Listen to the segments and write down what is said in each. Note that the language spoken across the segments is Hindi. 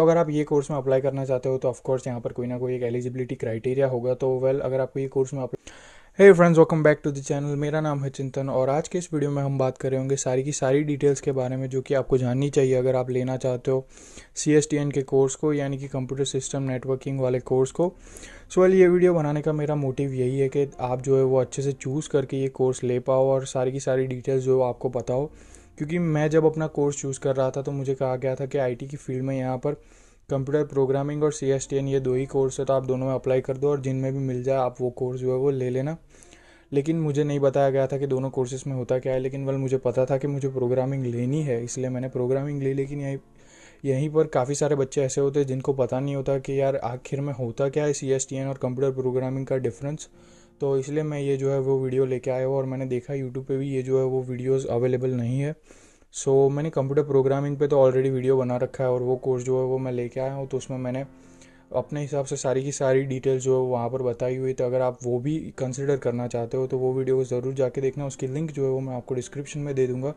तो अगर आप ये कोर्स में अप्लाई करना चाहते हो तो ऑफकोर्स यहाँ पर कोई ना कोई एक एलिजिबिलिटी क्राइटेरिया होगा तो वेल अगर आपको ये कोर्स में hey friends welcome back to the channel मेरा नाम है चिंतन और आज के इस वीडियो में हम बात कर रहे होंगे सारी की सारी डिटेल्स के बारे में जो कि आपको जाननी चाहिए अगर आप लेना चाहते हो सी एस टी एन के कोर्स को यानी कि कंप्यूटर सिस्टम नेटवर्किंग वाले कोर्स को सो वेल ये वीडियो बनाने का मेरा मोटिव यही है कि आप जो है वो अच्छे से चूज़ करके ये कोर्स ले पाओ और सारी की सारी डिटेल्स जो आपको पता हो क्योंकि मैं जब अपना कोर्स चूज़ कर रहा था तो मुझे कहा गया था कि आईटी की फील्ड में यहाँ पर कंप्यूटर प्रोग्रामिंग और सी एस टी एन ये दो ही कोर्स है तो आप दोनों में अप्लाई कर दो और जिनमें भी मिल जाए आप वो कोर्स जो है वो ले लेना लेकिन मुझे नहीं बताया गया था कि दोनों कोर्सेज़ में होता क्या है लेकिन वल मुझे पता था कि मुझे प्रोग्रामिंग लेनी है इसलिए मैंने प्रोग्रामिंग ली लेकिन यही यहीं पर काफ़ी सारे बच्चे ऐसे होते हैं जिनको पता नहीं होता कि यार आखिर में होता क्या है सी एस टी एन और कंप्यूटर प्रोग्रामिंग का डिफरेंस तो इसलिए मैं ये जो है वो वीडियो लेके आया हूँ और मैंने देखा यूट्यूब पे भी ये जो है वो वीडियोस अवेलेबल नहीं है सो so, मैंने कंप्यूटर प्रोग्रामिंग पे तो ऑलरेडी वीडियो बना रखा है और वो कोर्स जो है वो मैं लेके आया हूँ तो उसमें मैंने अपने हिसाब से सारी की सारी डिटेल्स जो है वहाँ पर बताई हुई तो अगर आप वो भी कंसिडर करना चाहते हो तो वो वीडियो को ज़रूर जाके देखना उसकी लिंक जो है वो मैं आपको डिस्क्रिप्शन में दे दूँगा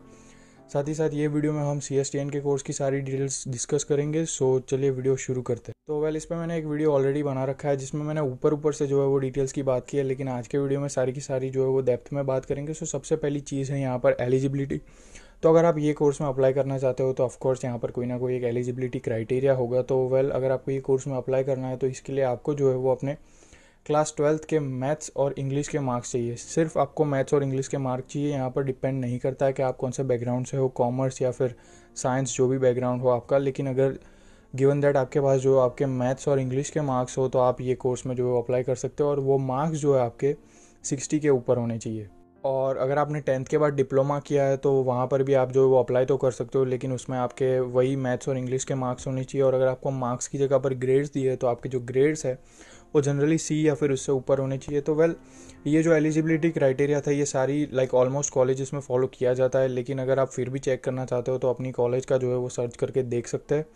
साथ ही साथ ये वीडियो में हम सी एस टी एन के कोर्स की सारी डिटेल्स डिस्कस करेंगे सो चलिए वीडियो शुरू करते हैं तो वेल इस पर मैंने एक वीडियो ऑलरेडी बना रखा है जिसमें मैंने ऊपर ऊपर से जो है वो डिटेल्स की बात की है लेकिन आज के वीडियो में सारी की सारी जो है वो डेप्थ में बात करेंगे सो सबसे पहली चीज़ है यहाँ पर एलिजिबिलिटी तो अगर आप ये कोर्स में अप्लाई करना चाहते हो तो ऑफकोर्स यहाँ पर कोई ना कोई एक एलिजिबिलिटी क्राइटेरिया होगा तो वेल अगर आपको ये कोर्स में अप्लाई करना है तो इसके लिए आपको जो है वो अपने क्लास ट्वेल्थ के मैथ्स और इंग्लिश के मार्क्स चाहिए सिर्फ आपको मैथ्स और इंग्लिश के मार्क्स चाहिए यहाँ पर डिपेंड नहीं करता है कि आप कौन से बैकग्राउंड से हो कॉमर्स या फिर साइंस जो भी बैकग्राउंड हो आपका लेकिन अगर गिवन दैट आपके पास जो आपके मैथ्स और इंग्लिश के मार्क्स हो तो आप ये कोर्स में जो है अप्लाई कर सकते हो और वो मार्क्स जो है आपके सिक्सटी के ऊपर होने चाहिए और अगर आपने टेंथ के बाद डिप्लोमा किया है तो वहाँ पर भी आप जो वो अप्लाई तो कर सकते हो लेकिन उसमें आपके वही मैथ्स और इंग्लिश के मार्क्स होने चाहिए और अगर आपको मार्क्स की जगह पर ग्रेड्स दिए तो आपके जो ग्रेड्स है वो जनरली सी या फिर उससे ऊपर होने चाहिए तो वेल ये जो एलिजिबिलिटी क्राइटेरिया था ये सारी लाइक ऑलमोस्ट कॉलेजेस में फॉलो किया जाता है लेकिन अगर आप फिर भी चेक करना चाहते हो तो अपनी कॉलेज का जो है वो सर्च करके देख सकते हैं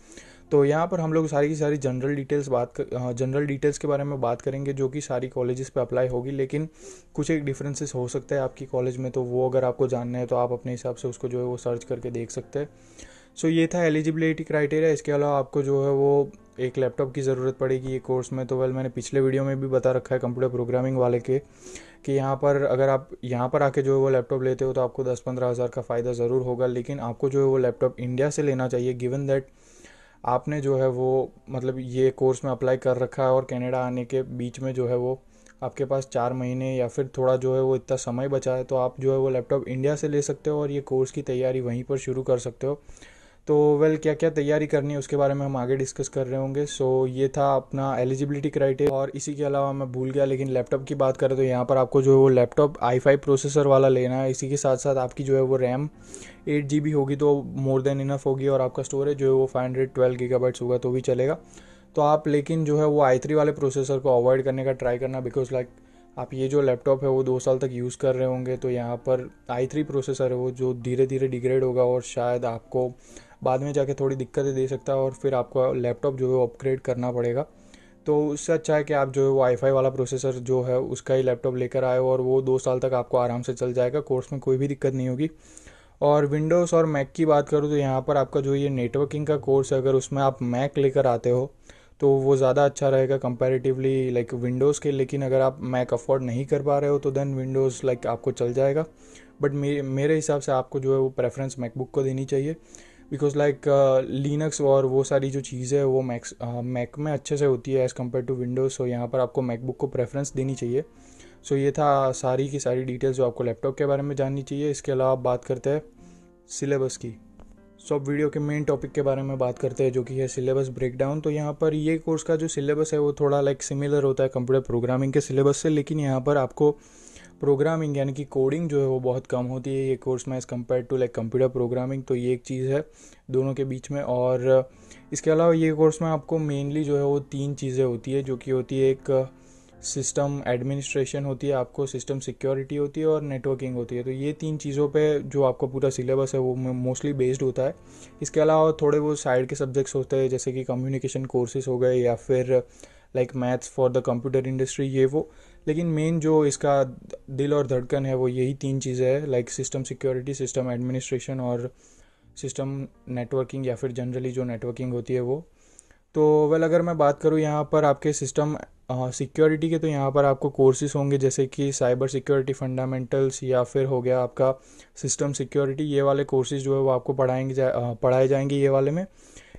तो यहाँ पर हम लोग सारी की सारी जनरल डिटेल्स बात कर जनरल डिटेल्स के बारे में बात करेंगे जो कि सारी कॉलेजेस पे अप्लाई होगी लेकिन कुछ एक डिफरेंसेस हो सकता है आपकी कॉलेज में तो वो अगर आपको जानना है तो आप अपने हिसाब से उसको जो है वो सर्च करके देख सकते हैं सो so, ये था एलिजिबिलिटी क्राइटेरिया इसके अलावा आपको जो है वो एक लैपटॉप की ज़रूरत पड़ेगी ये कोर्स में तो वेल मैंने पिछले वीडियो में भी बता रखा है कंप्यूटर प्रोग्रामिंग वाले के कि यहाँ पर अगर आप यहाँ पर आके जो है वो लैपटॉप लेते हो तो आपको दस पंद्रह हज़ार का फ़ायदा ज़रूर होगा लेकिन आपको जो है वो लैपटॉप इंडिया से लेना चाहिए गिवन दैट आपने जो है वो मतलब ये कोर्स में अप्लाई कर रखा है और कनाडा आने के बीच में जो है वो आपके पास चार महीने या फिर थोड़ा जो है वो इतना समय बचा है तो आप जो है वो लैपटॉप इंडिया से ले सकते हो और ये कोर्स की तैयारी वहीं पर शुरू कर सकते हो तो वेल क्या क्या तैयारी करनी है उसके बारे में हम आगे डिस्कस कर रहे होंगे सो so, ये था अपना एलिजिबिलिटी क्राइटेरिया और इसी के अलावा मैं भूल गया लेकिन लैपटॉप की बात करें तो यहाँ पर आपको जो है वो लैपटॉप आई फाइव प्रोसेसर वाला लेना है इसी के साथ साथ आपकी जो है वो रैम एट जी बी होगी तो मोर देन इनफ होगी और आपका स्टोरेज जो है वो फाइव हंड्रेड ट्वेल्व गीगाबाइट्स होगा तो भी चलेगा तो आप लेकिन जो है वो आई थ्री वाले प्रोसेसर को अवॉइड करने का ट्राई करना बिकॉज लाइक आप ये जो लैपटॉप है वो दो साल तक यूज़ कर रहे होंगे तो यहाँ पर आई थ्री प्रोसेसर है वो जो धीरे धीरे डिग्रेड होगा और शायद आपको बाद में जाके थोड़ी दिक्कतें दे सकता है और फिर आपको लैपटॉप जो है अपग्रेड करना पड़ेगा तो उससे अच्छा है कि आप जो है वाईफाई वाला प्रोसेसर जो है उसका ही लैपटॉप लेकर आए और वो दो साल तक आपको आराम से चल जाएगा कोर्स में कोई भी दिक्कत नहीं होगी और विंडोज़ और मैक की बात करूँ तो यहाँ पर आपका जो ये नेटवर्किंग का कोर्स है अगर उसमें आप मैक लेकर आते हो तो वो ज़्यादा अच्छा रहेगा कंपैरेटिवली लाइक विंडोज़ के लेकिन अगर आप मैक अफोर्ड नहीं कर पा रहे हो तो देन विंडोज़ लाइक आपको चल जाएगा बट मे मेरे हिसाब से आपको जो है वो प्रेफरेंस मैकबुक को देनी चाहिए बिकॉज लाइक लिनक्स और वो सारी जो चीज़ है वो मैक्स मैक uh, में अच्छे से होती है as compare to Windows so यहाँ पर आपको मैकबुक को प्रेफरेंस देनी चाहिए सो so, ये था सारी की सारी डिटेल्स जो आपको लैपटॉप के बारे में जाननी चाहिए इसके अलावा बात करते हैं सिलेबस की सो so, अब वीडियो के मेन टॉपिक के बारे में बात करते हैं जो कि है सिलेबस ब्रेकडाउन तो यहाँ पर ये कोर्स का जो सिलेबस है वो थोड़ा लाइक like, सिमिलर होता है कंप्यूटर प्रोग्रामिंग के सिलेबस से लेकिन यहाँ पर आपको प्रोग्रामिंग यानी कि कोडिंग जो है वो बहुत कम होती है ये कोर्स में as compare to like computer programming तो ये एक चीज़ है दोनों के बीच में और इसके अलावा ये कोर्स में आपको मेनली जो है वो तीन चीज़ें होती है जो कि होती है एक सिस्टम एडमिनिस्ट्रेशन होती है आपको सिस्टम सिक्योरिटी होती है और नेटवर्किंग होती है तो ये तीन चीज़ों पे जो आपका पूरा सिलेबस है वो मोस्टली बेस्ड होता है इसके अलावा थोड़े वो साइड के सब्जेक्ट्स होते हैं जैसे कि कम्युनिकेशन कोर्सेज हो गए या फिर like maths for the computer industry ये वो लेकिन मेन जो इसका दिल और धड़कन है वो यही तीन चीज़ें हैं like system security system administration और सिस्टम नेटवर्किंग या फिर जनरली जो नेटवर्किंग होती है वो तो वेल अगर मैं बात करूँ यहाँ पर आपके सिस्टम सिक्योरिटी के तो यहाँ पर आपको कोर्सेज होंगे जैसे कि साइबर सिक्योरिटी फंडामेंटल्स या फिर हो गया आपका सिस्टम सिक्योरिटी ये वाले कोर्सेज जो है वो आपको पढ़ाएंगे जा, पढ़ाए जाएंगे ये वाले में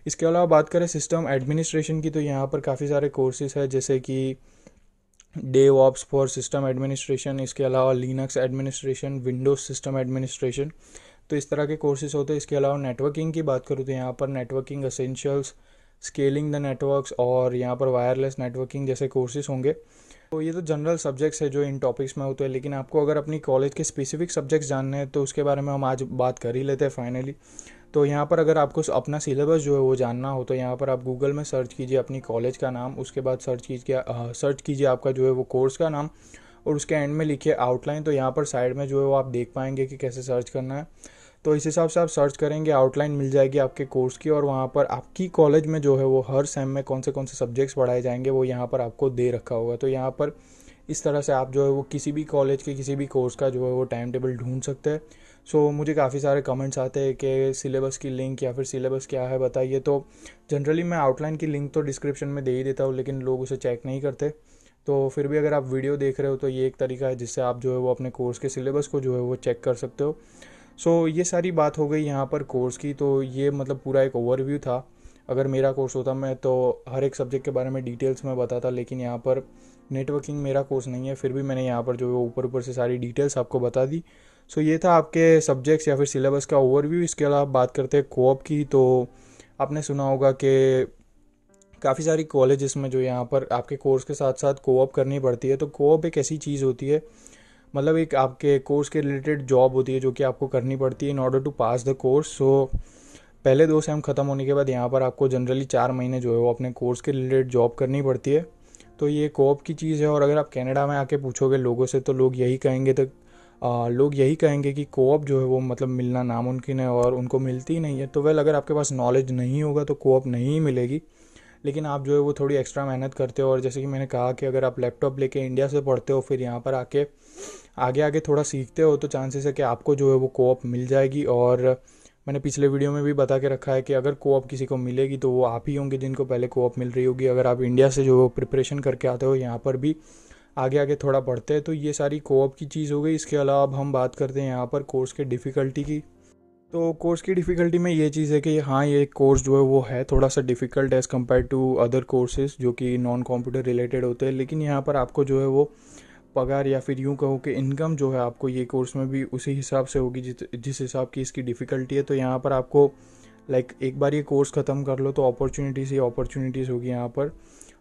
इसके अलावा बात करें सिस्टम एडमिनिस्ट्रेशन की तो यहाँ पर काफ़ी सारे कोर्सेज है जैसे कि DevOps for system administration इसके अलावा Linux administration Windows system administration तो इस तरह के कोर्सेज होते हैं इसके अलावा नेटवर्किंग की बात करूँ तो यहाँ पर networking essentials scaling the networks और यहाँ पर वायरलेस नेटवर्किंग जैसे कोर्सेज होंगे तो ये तो जनरल सब्जेक्ट्स है जो इन टॉपिक्स में होते हैं लेकिन आपको अगर अपनी कॉलेज के स्पेसिफिक सब्जेक्ट्स जानने हैं तो उसके बारे में हम आज बात कर ही लेते हैं फाइनली तो यहाँ पर अगर आपको अपना सिलेबस जो है वो जानना हो तो यहाँ पर आप गूगल में सर्च कीजिए अपनी कॉलेज का नाम उसके बाद सर्च कीजिए सर्च कीजिए आपका जो है वो कोर्स का नाम और उसके एंड में लिखिए आउटलाइन तो यहाँ पर साइड में जो है वो आप देख पाएंगे कि कैसे सर्च करना है तो इस हिसाब से आप सर्च करेंगे आउटलाइन मिल जाएगी आपके कोर्स की और वहाँ पर आपकी कॉलेज में जो है वो हर सेम में कौन से कौन से सब्जेक्ट्स पढ़ाए जाएंगे वो यहाँ पर आपको दे रखा होगा तो यहाँ पर इस तरह से आप जो है वो किसी भी कॉलेज के किसी भी कोर्स का जो है वो टाइम टेबल ढूंढ सकते हैं सो so, मुझे काफ़ी सारे कमेंट्स आते हैं कि सिलेबस की लिंक या फिर सिलेबस क्या है बताइए तो जनरली मैं आउटलाइन की लिंक तो डिस्क्रिप्शन में दे ही देता हूँ लेकिन लोग उसे चेक नहीं करते तो फिर भी अगर आप वीडियो देख रहे हो तो ये एक तरीका है जिससे आप जो है वो अपने कोर्स के सिलेबस को जो है वो चेक कर सकते हो सो so, ये सारी बात हो गई यहाँ पर कोर्स की तो ये मतलब पूरा एक ओवरव्यू था अगर मेरा कोर्स होता मैं तो हर एक सब्जेक्ट के बारे में डिटेल्स में बताता लेकिन यहाँ पर नेटवर्किंग मेरा कोर्स नहीं है फिर भी मैंने यहाँ पर जो है ऊपर ऊपर से सारी डिटेल्स आपको बता दी सो so, ये था आपके सब्जेक्ट्स या फिर सिलेबस का ओवरव्यू इसके अलावा बात करते हैं कोऑप की तो आपने सुना होगा कि काफ़ी सारी कॉलेज में जो यहाँ पर आपके कोर्स के साथ साथ कोऑप करनी पड़ती है तो कोऑप एक ऐसी चीज़ होती है मतलब एक आपके कोर्स के रिलेटेड जॉब होती है जो कि आपको करनी पड़ती है in order to pass the course so पहले दो सेम ख़त्म होने के बाद यहाँ पर आपको जनरली चार महीने जो है वो अपने कोर्स के रिलेटेड जॉब करनी पड़ती है तो ये कोप की चीज़ है और अगर आप कैनेडा में आके पूछोगे लोगों से तो लोग यही कहेंगे तो आ, लोग यही कहेंगे कि कोप जो है वो मतलब मिलना नामुमकिन है और उनको मिलती ही नहीं है तो वेल अगर आपके पास नॉलेज नहीं होगा तो कोप नहीं मिलेगी लेकिन आप जो है वो थोड़ी एक्स्ट्रा मेहनत करते हो और जैसे कि मैंने कहा कि अगर आप लैपटॉप लेके इंडिया से पढ़ते हो फिर यहाँ पर आके आगे आगे थोड़ा सीखते हो तो चांसेस है कि आपको जो है वो कोऑप मिल जाएगी और मैंने पिछले वीडियो में भी बता के रखा है कि अगर कोऑप किसी को मिलेगी तो वो आप ही होंगे जिनको पहले कोऑप मिल रही होगी अगर आप इंडिया से जो प्रिपरेशन करके आते हो यहाँ पर भी आगे आगे थोड़ा बढ़ते हैं तो ये सारी कोऑप की चीज़ हो गई इसके अलावा अब हम बात करते हैं यहाँ पर कोर्स के डिफ़िकल्टी की तो कोर्स की डिफ़िकल्टी में ये चीज़ है कि हाँ ये कोर्स जो है वो है थोड़ा सा difficult as compare to other courses जो कि नॉन कंप्यूटर रिलेटेड होते हैं लेकिन यहाँ पर आपको जो है वो पगार या फिर यूँ कहो कि इनकम जो है आपको ये कोर्स में भी उसी हिसाब से होगी जिस जिस हिसाब की इसकी डिफ़िकल्टी है तो यहाँ पर आपको लाइक like, एक बार ये कोर्स ख़त्म कर लो तो अपॉर्चुनिटीज़ ही अपॉर्चुनिटीज़ होगी यहाँ पर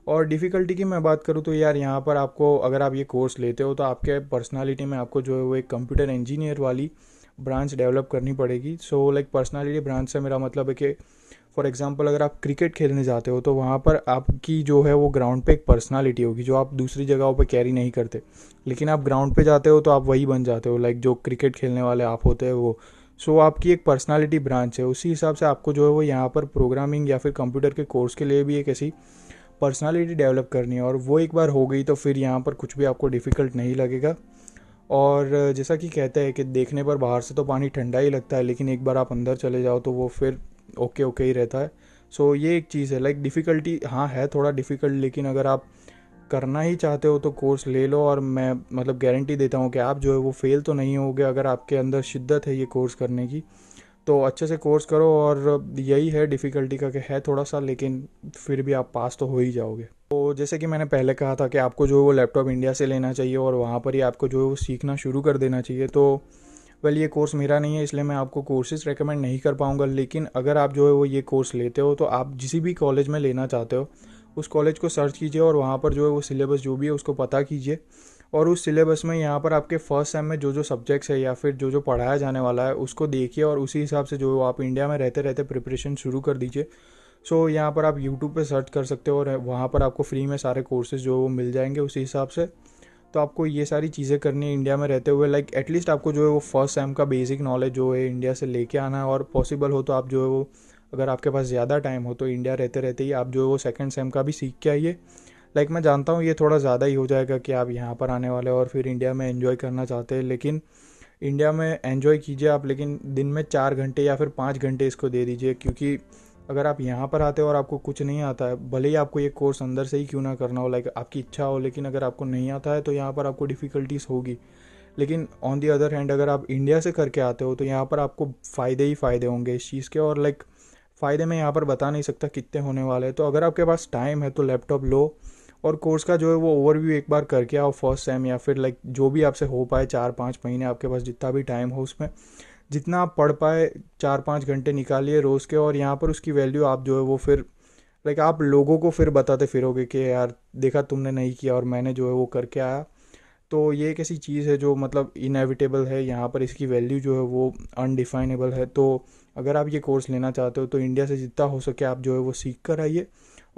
और डिफ़िकल्टी की मैं बात करूँ तो यार यहाँ पर आपको अगर आप ये कोर्स लेते हो तो आपके पर्सनालिटी में आपको जो है वो एक कंप्यूटर इंजीनियर वाली ब्रांच डेवलप करनी पड़ेगी सो लाइक पर्सनालिटी ब्रांच से मेरा मतलब है कि फॉर एग्जाम्पल अगर आप क्रिकेट खेलने जाते हो तो वहाँ पर आपकी जो है वो ग्राउंड पे एक पर्सनालिटी होगी जो आप दूसरी जगहों पे कैरी नहीं करते लेकिन आप ग्राउंड पे जाते हो तो आप वही बन जाते हो लाइक जो क्रिकेट खेलने वाले आप होते हैं वो सो so, आपकी एक पर्सनालिटी ब्रांच है उसी हिसाब से आपको जो है वो यहाँ पर प्रोग्रामिंग या फिर कंप्यूटर के कोर्स के लिए भी एक ऐसी पर्सनालिटी डेवलप करनी है और वो एक बार हो गई तो फिर यहाँ पर कुछ भी आपको डिफ़िकल्ट नहीं लगेगा और जैसा कि कहते हैं कि देखने पर बाहर से तो पानी ठंडा ही लगता है लेकिन एक बार आप अंदर चले जाओ तो वो फिर ओके ओके ही रहता है सो so, ये एक चीज़ है लाइक डिफ़िकल्टी हाँ है थोड़ा डिफ़िकल्ट लेकिन अगर आप करना ही चाहते हो तो कोर्स ले लो और मैं मतलब गारंटी देता हूँ कि आप जो है वो फेल तो नहीं होगे अगर आपके अंदर शिद्दत है ये कोर्स करने की तो अच्छे से कोर्स करो और यही है डिफ़िकल्टी का कि है थोड़ा सा लेकिन फिर भी आप पास तो हो ही जाओगे तो जैसे कि मैंने पहले कहा था कि आपको जो वो लैपटॉप इंडिया से लेना चाहिए और वहाँ पर ही आपको जो है वो सीखना शुरू कर देना चाहिए तो वेल ये कोर्स मेरा नहीं है इसलिए मैं आपको कोर्सेज रेकमेंड नहीं कर पाऊँगा लेकिन अगर आप जो है वो ये कोर्स लेते हो तो आप जिस भी कॉलेज में लेना चाहते हो उस कॉलेज को सर्च कीजिए और वहाँ पर जो है वो सिलेबस जो भी है उसको पता कीजिए और उस सिलेबस में यहाँ पर आपके फर्स्ट सेम में जो जो सब्जेक्ट्स है या फिर जो जो पढ़ाया जाने वाला है उसको देखिए और उसी हिसाब से जो आप इंडिया में रहते रहते प्रिपरेशन शुरू कर दीजिए सो so, यहाँ पर आप यूट्यूब पे सर्च कर सकते हो और वहाँ पर आपको फ्री में सारे कोर्सेज जो वो मिल जाएंगे उसी हिसाब से तो आपको ये सारी चीज़ें करनी है इंडिया में रहते हुए लाइक like, एटलीस्ट आपको जो है वो फर्स्ट सेम का बेसिक नॉलेज जो है इंडिया से लेके आना है और पॉसिबल हो तो आप जो है वो अगर आपके पास ज़्यादा टाइम हो तो इंडिया रहते रहते ही आप जो है वो सेकेंड सेम का भी सीख के आइए लाइक मैं जानता हूँ ये थोड़ा ज़्यादा ही हो जाएगा कि आप यहाँ पर आने वाले और फिर इंडिया में एन्जॉय करना चाहते हैं लेकिन इंडिया में एन्जॉय कीजिए आप लेकिन दिन में चार घंटे या फिर पाँच घंटे इसको दे दीजिए क्योंकि अगर आप यहाँ पर आते हो और आपको कुछ नहीं आता है भले ही आपको ये कोर्स अंदर से ही क्यों ना करना हो लाइक आपकी इच्छा हो लेकिन अगर आपको नहीं आता है तो यहाँ पर आपको डिफ़िकल्टीज होगी लेकिन ऑन दी अदर हैंड अगर आप इंडिया से करके आते हो तो यहाँ पर आपको फ़ायदे ही फ़ायदे होंगे इस चीज़ के और लाइक फ़ायदे मैं यहाँ पर बता नहीं सकता कितने होने वाले हैं तो अगर आपके पास टाइम है तो लैपटॉप लो और कोर्स का जो है वो ओवरव्यू एक बार करके आओ फर्स्ट सेम या फिर लाइक जो भी आपसे हो पाए चार पाँच महीने आपके पास जितना भी टाइम हो उसमें जितना आप पढ़ पाए चार पाँच घंटे निकालिए रोज़ के और यहाँ पर उसकी वैल्यू आप जो है वो फिर लाइक आप लोगों को फिर बताते फिरोगे कि यार देखा तुमने नहीं किया और मैंने जो है वो करके आया तो ये एक ऐसी चीज़ है जो मतलब इनएविटेबल है यहाँ पर इसकी वैल्यू जो है वो अनडिफाइनेबल है तो अगर आप ये कोर्स लेना चाहते हो तो इंडिया से जितना हो सके आप जो है वो सीख कर आइए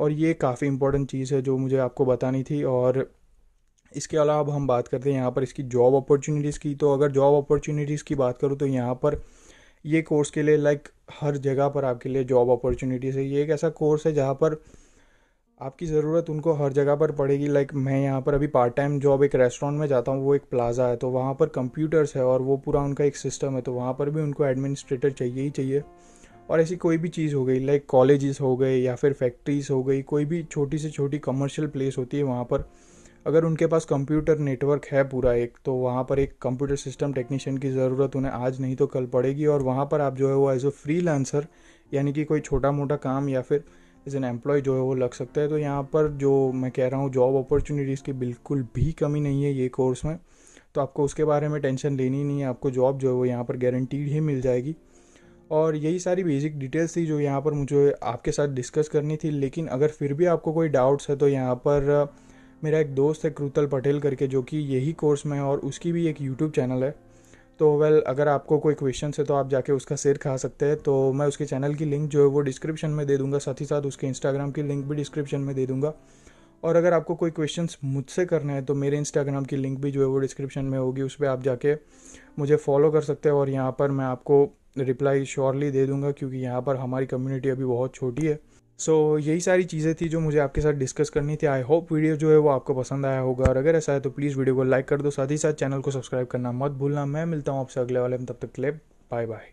और ये काफ़ी इंपॉर्टेंट चीज़ है जो मुझे आपको बतानी थी और इसके अलावा अब हम बात करते हैं यहाँ पर इसकी जॉब अपॉर्चुनिटीज़ की तो अगर जॉब अपॉर्चुनिटीज़ की बात करूँ तो यहाँ पर ये कोर्स के लिए लाइक हर जगह पर आपके लिए जॉब अपॉर्चुनिटीज़ है ये एक ऐसा कोर्स है जहाँ पर आपकी ज़रूरत उनको हर जगह पर पड़ेगी लाइक मैं यहाँ पर अभी पार्ट टाइम जॉब एक रेस्टोरेंट में जाता हूँ वो एक प्लाज़ा है तो वहाँ पर कंप्यूटर्स है और वो पूरा उनका एक सिस्टम है तो वहाँ पर भी उनको एडमिनिस्ट्रेटर चाहिए ही चाहिए और ऐसी कोई भी चीज़ हो गई लाइक कॉलेज हो गए या फिर फैक्ट्रीज हो गई कोई भी छोटी से छोटी कमर्शियल प्लेस होती है वहाँ पर अगर उनके पास कंप्यूटर नेटवर्क है पूरा एक तो वहाँ पर एक कंप्यूटर सिस्टम टेक्नीशियन की ज़रूरत उन्हें आज नहीं तो कल पड़ेगी और वहाँ पर आप जो है वो एज अ फ्री लेंसर यानी कि कोई छोटा मोटा काम या फिर एज एन एम्प्लॉय जो है वो लग सकता है तो यहाँ पर जो मैं कह रहा हूँ जॉब अपॉर्चुनिटीज़ की बिल्कुल भी कमी नहीं है ये कोर्स में तो आपको उसके बारे में टेंशन लेनी नहीं है आपको जॉब जो है वो यहाँ पर गारंटीड ही मिल जाएगी और यही सारी बेसिक डिटेल्स थी जो यहाँ पर मुझे आपके साथ डिस्कस करनी थी लेकिन अगर फिर भी आपको कोई डाउट्स है तो यहाँ पर मेरा एक दोस्त है क्रुतल पटेल करके जो कि यही कोर्स में है और उसकी भी एक यूट्यूब चैनल है तो वेल अगर आपको कोई क्वेश्चन है तो आप जाके उसका सिर खा सकते हैं तो मैं उसके चैनल की लिंक जो है वो डिस्क्रिप्शन में दे दूंगा साथ ही साथ उसके इंस्टाग्राम की लिंक भी डिस्क्रिप्शन में दे दूंगा और अगर आपको कोई क्वेश्चन मुझसे करना है तो मेरे इंस्टाग्राम की लिंक भी जो है वो डिस्क्रिप्शन में होगी उस पर आप जाके मुझे फॉलो कर सकते हैं और यहाँ पर मैं आपको रिप्लाई श्योरली दे दूंगा क्योंकि यहाँ पर हमारी कम्युनिटी अभी बहुत छोटी है सो so, यही सारी चीज़ें थी जो मुझे आपके साथ डिस्कस करनी थी आई होप वीडियो जो है वो आपको पसंद आया होगा और अगर ऐसा है तो प्लीज़ वीडियो को लाइक कर दो साथ ही साथ चैनल को सब्सक्राइब करना मत भूलना मैं मिलता हूँ आपसे अगले वाले में तब तक क्लिप बाय बाय